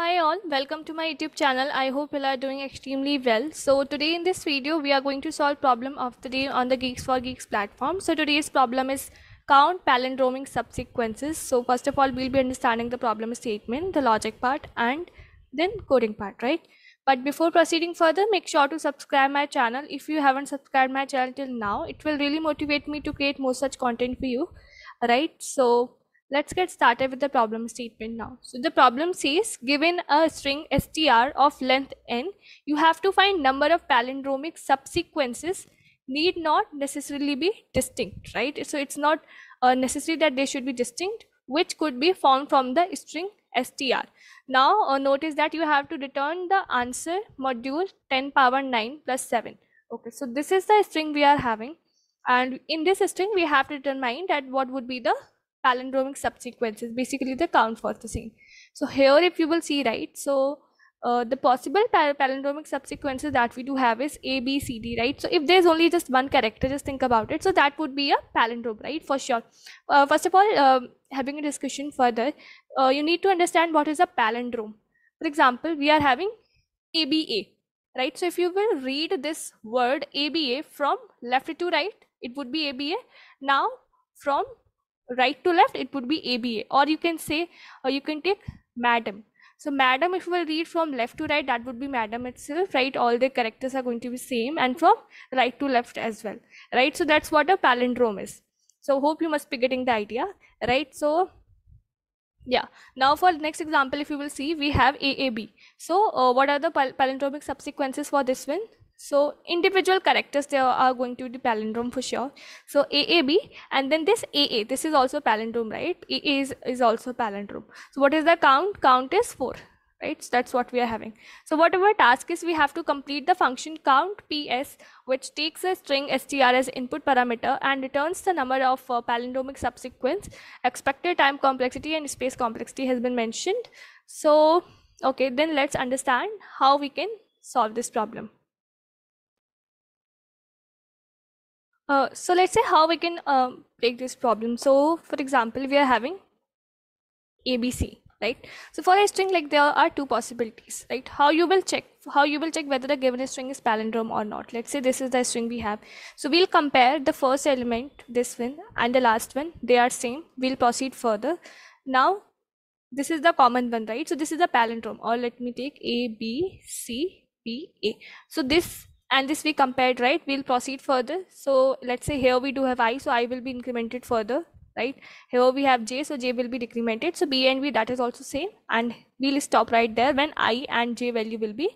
Hi all, welcome to my YouTube channel. I hope you are doing extremely well. So today in this video, we are going to solve problem of the day on the Geeks for Geeks platform. So today's problem is count palindromic subsequences. So first of all, we'll be understanding the problem statement, the logic part and then coding part, right? But before proceeding further, make sure to subscribe my channel. If you haven't subscribed my channel till now, it will really motivate me to create more such content for you, right? So Let's get started with the problem statement now. So the problem says given a string str of length n, you have to find number of palindromic subsequences need not necessarily be distinct, right? So it's not uh, necessary that they should be distinct, which could be formed from the string str. Now uh, notice that you have to return the answer module 10 power 9 plus 7. Okay, so this is the string we are having. And in this string, we have to determine that what would be the palindromic subsequences basically the count for the same so here if you will see right so uh, the possible pal palindromic subsequences that we do have is a b c d right so if there's only just one character just think about it so that would be a palindrome right for sure uh, first of all um, having a discussion further uh, you need to understand what is a palindrome for example we are having aba right so if you will read this word aba from left to right it would be aba now from right to left it would be aba or you can say or you can take madam so madam if we will read from left to right that would be madam itself right all the characters are going to be same and from right to left as well right so that's what a palindrome is so hope you must be getting the idea right so yeah now for next example if you will see we have aab so uh, what are the pal palindromic subsequences for this one so individual characters there are going to be palindrome for sure. So AAB and then this AA, this is also palindrome, right? AA is, is also palindrome. So what is the count? Count is four, right? So that's what we are having. So whatever task is, we have to complete the function count PS, which takes a string str as input parameter and returns the number of uh, palindromic subsequence. Expected time complexity and space complexity has been mentioned. So, okay, then let's understand how we can solve this problem. Uh, so let's say how we can um, this problem. So for example, we are having ABC, right? So for a string, like there are two possibilities, right? How you will check, how you will check whether the given string is palindrome or not. Let's say this is the string we have. So we'll compare the first element, this one, and the last one. They are same. We'll proceed further. Now this is the common one, right? So this is the palindrome. Or let me take A, B, C, B, A. So this and this we compared right we'll proceed further so let's say here we do have i so i will be incremented further right here we have j so j will be decremented so b and v that is also same and we'll stop right there when i and j value will be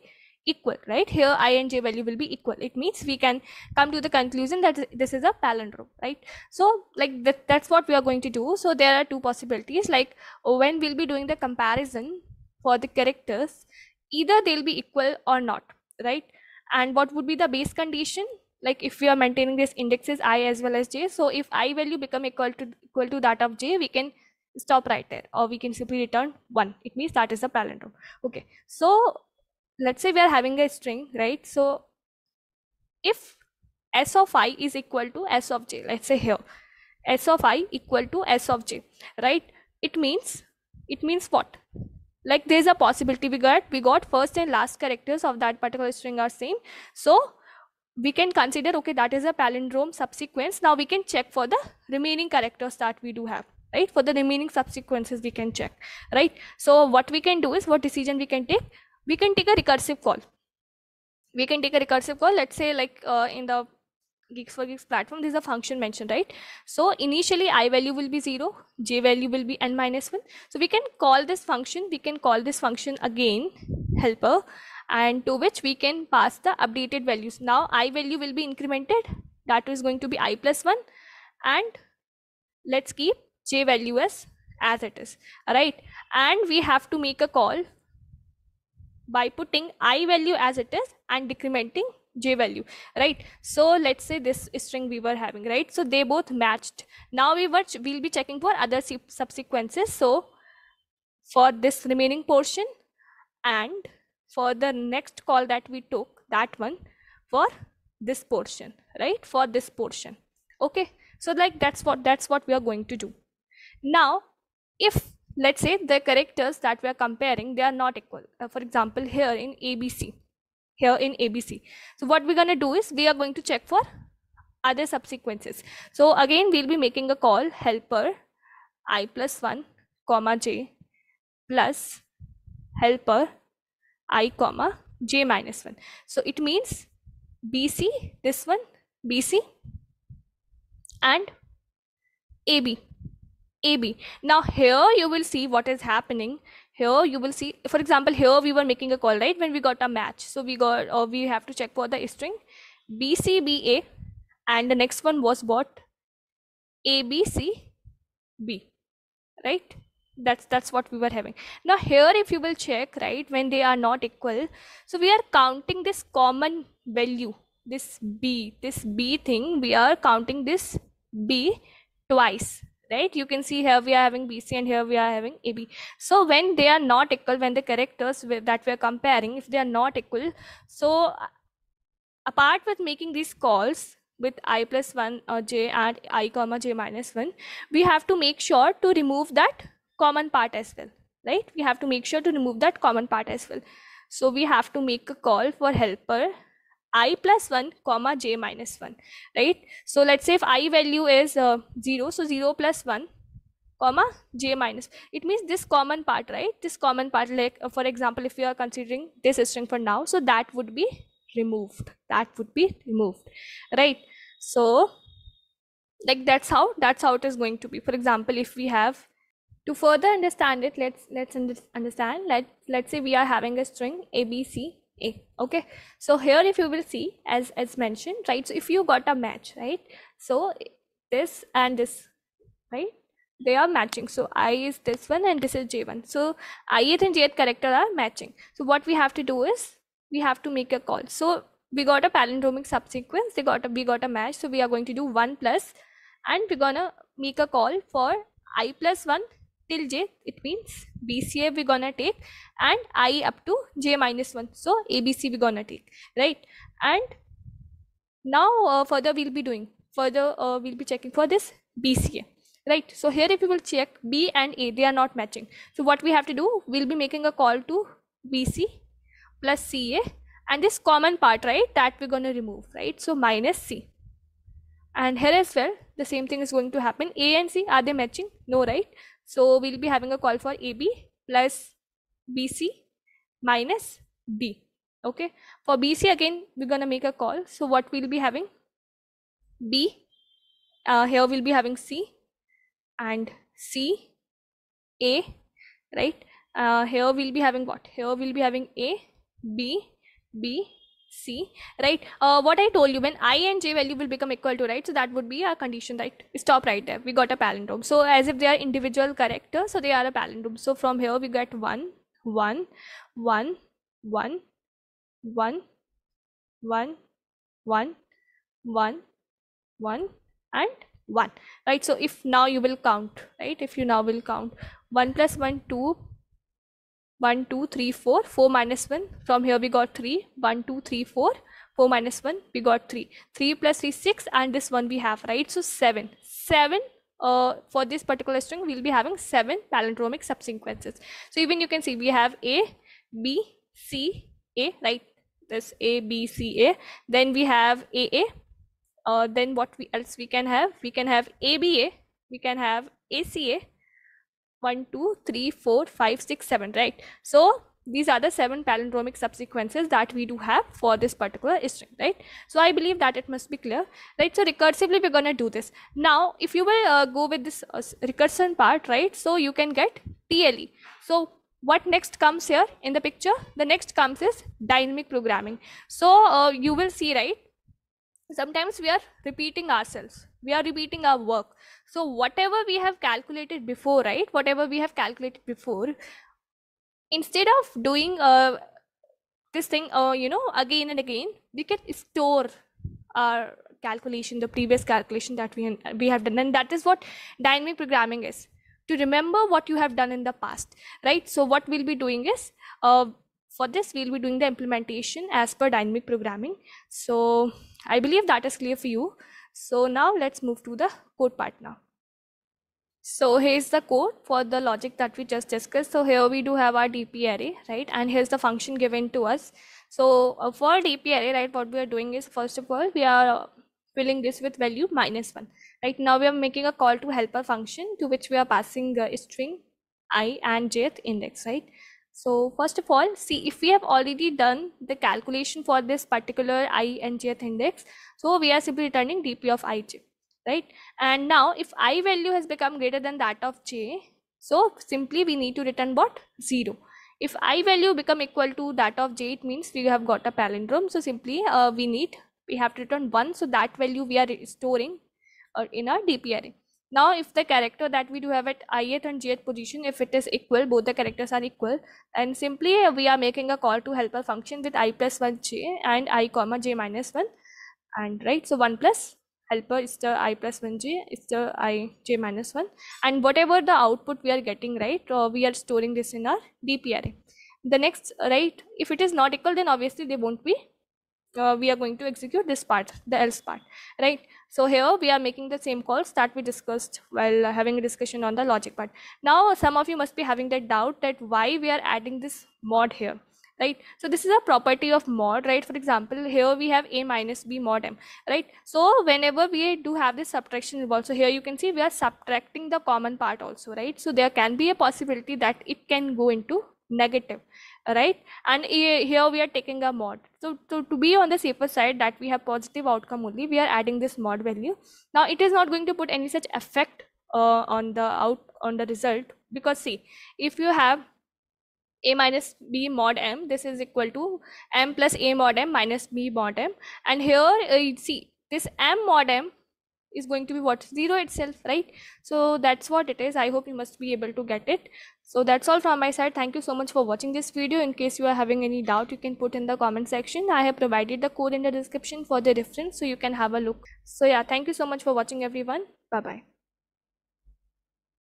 equal right here i and j value will be equal it means we can come to the conclusion that this is a palindrome right so like that, that's what we are going to do so there are two possibilities like when we'll be doing the comparison for the characters either they'll be equal or not right and what would be the base condition like if we are maintaining these indexes i as well as j so if i value become equal to equal to that of j we can stop right there or we can simply return one it means that is a palindrome okay so let's say we are having a string right so if s of i is equal to s of j let's say here s of i equal to s of j right it means it means what like there's a possibility we got we got first and last characters of that particular string are same so we can consider okay that is a palindrome subsequence now we can check for the remaining characters that we do have right for the remaining subsequences we can check right so what we can do is what decision we can take we can take a recursive call we can take a recursive call let's say like uh, in the gigs for gigs platform this is a function mentioned right so initially i value will be 0 j value will be n minus 1 so we can call this function we can call this function again helper and to which we can pass the updated values now i value will be incremented that is going to be i plus 1 and let's keep j value as as it is all right and we have to make a call by putting i value as it is and decrementing j value right so let's say this string we were having right so they both matched now we were we'll be checking for other subsequences so for this remaining portion and for the next call that we took that one for this portion right for this portion okay so like that's what that's what we are going to do now if let's say the characters that we are comparing they are not equal uh, for example here in abc here in abc so what we're going to do is we are going to check for other subsequences so again we'll be making a call helper i plus 1 comma j plus helper i comma j minus 1 so it means bc this one bc and ab AB. Now here you will see what is happening. Here you will see, for example, here we were making a call, right? When we got a match. So we got, or uh, we have to check for the string BCBA and the next one was what? ABCB, right? That's, that's what we were having. Now here if you will check, right, when they are not equal, so we are counting this common value, this B, this B thing, we are counting this B twice right you can see here we are having bc and here we are having ab so when they are not equal when the characters that we are comparing if they are not equal so apart with making these calls with i plus 1 or uh, j and i comma j minus 1 we have to make sure to remove that common part as well right we have to make sure to remove that common part as well so we have to make a call for helper i plus 1 comma j minus 1 right so let's say if i value is uh, 0 so 0 plus 1 comma j minus it means this common part right this common part like uh, for example if you are considering this string for now so that would be removed that would be removed right so like that's how that's how it is going to be for example if we have to further understand it let's let's understand let let's say we are having a string abc okay so here if you will see as as mentioned right so if you got a match right so this and this right they are matching so i is this one and this is j1 so ith and jth character are matching so what we have to do is we have to make a call so we got a palindromic subsequence they got a we got a match so we are going to do 1 plus and we're gonna make a call for i plus 1 till j it means bca we gonna take and i up to j minus 1 so abc we gonna take right and now uh, further we'll be doing further uh, we'll be checking for this bca right so here if you will check b and a they are not matching so what we have to do we'll be making a call to bc plus ca and this common part right that we're going to remove right so minus c and here as well the same thing is going to happen a and c are they matching no right so we'll be having a call for AB plus BC minus D. Okay. For BC again, we're going to make a call. So what we'll be having? B. Uh, here we'll be having C and C, A, right? Uh, here we'll be having what? Here we'll be having A, B, B, C, right? Uh, what I told you, when I and J value will become equal to, right? So that would be our condition, right? Stop right there. We got a palindrome. So as if they are individual characters, so they are a palindrome. So from here, we get 1, 1, 1, 1, 1, 1, 1, 1, 1, and 1, right? So if now you will count, right? If you now will count 1 plus 1, 2, 1, 2, 3, 4, 4 minus 1. From here we got 3, 1, 2, 3, 4, 4 minus 1, we got 3. 3 plus 3, 6 and this one we have, right? So 7. 7 uh, for this particular string, we'll be having 7 palindromic subsequences. So even you can see we have A, B, C, A, right? This A, B, C, A. Then we have a Uh, then what we else we can have? We can have ABA. We can have ACA 1 2 3 4 5 6 7 right so these are the seven palindromic subsequences that we do have for this particular string right so i believe that it must be clear right so recursively we're going to do this now if you will uh, go with this uh, recursion part right so you can get tle so what next comes here in the picture the next comes is dynamic programming so uh, you will see right sometimes we are repeating ourselves we are repeating our work so whatever we have calculated before right whatever we have calculated before instead of doing uh, this thing uh, you know again and again we can store our calculation the previous calculation that we, we have done and that is what dynamic programming is to remember what you have done in the past right so what we'll be doing is uh, for this we'll be doing the implementation as per dynamic programming so i believe that is clear for you so now let's move to the code part now. So here's the code for the logic that we just discussed. So here we do have our DP array, right? And here's the function given to us. So uh, for DP array, right, what we are doing is first of all, we are uh, filling this with value minus one, right? Now we are making a call to helper function to which we are passing a string i and jth index, right? So first of all, see if we have already done the calculation for this particular I and jth index. So we are simply returning dp of ij, right? And now if I value has become greater than that of j, so simply we need to return what? Zero. If I value become equal to that of j, it means we have got a palindrome. So simply uh, we need, we have to return one. So that value we are storing uh, in our dp array. Now if the character that we do have at ith and jth position, if it is equal, both the characters are equal and simply uh, we are making a call to helper function with i plus 1 j and i comma j minus 1 and right so 1 plus helper is the i plus 1j is the i j minus 1 and whatever the output we are getting right uh, we are storing this in our array. the next right if it is not equal then obviously they won't be uh, we are going to execute this part, the else part, right? So here we are making the same calls that we discussed while having a discussion on the logic part. Now, some of you must be having that doubt that why we are adding this mod here, right? So this is a property of mod, right? For example, here we have A minus B mod M, right? So whenever we do have this subtraction involved, so here you can see we are subtracting the common part also, right? So there can be a possibility that it can go into negative right and here we are taking a mod so, so to be on the safer side that we have positive outcome only we are adding this mod value now it is not going to put any such effect uh, on the out on the result because see if you have a minus b mod m this is equal to m plus a mod m minus b mod m and here uh, see this m mod m is going to be what 0 itself right so that's what it is i hope you must be able to get it so that's all from my side thank you so much for watching this video in case you are having any doubt you can put in the comment section i have provided the code in the description for the reference so you can have a look so yeah thank you so much for watching everyone bye bye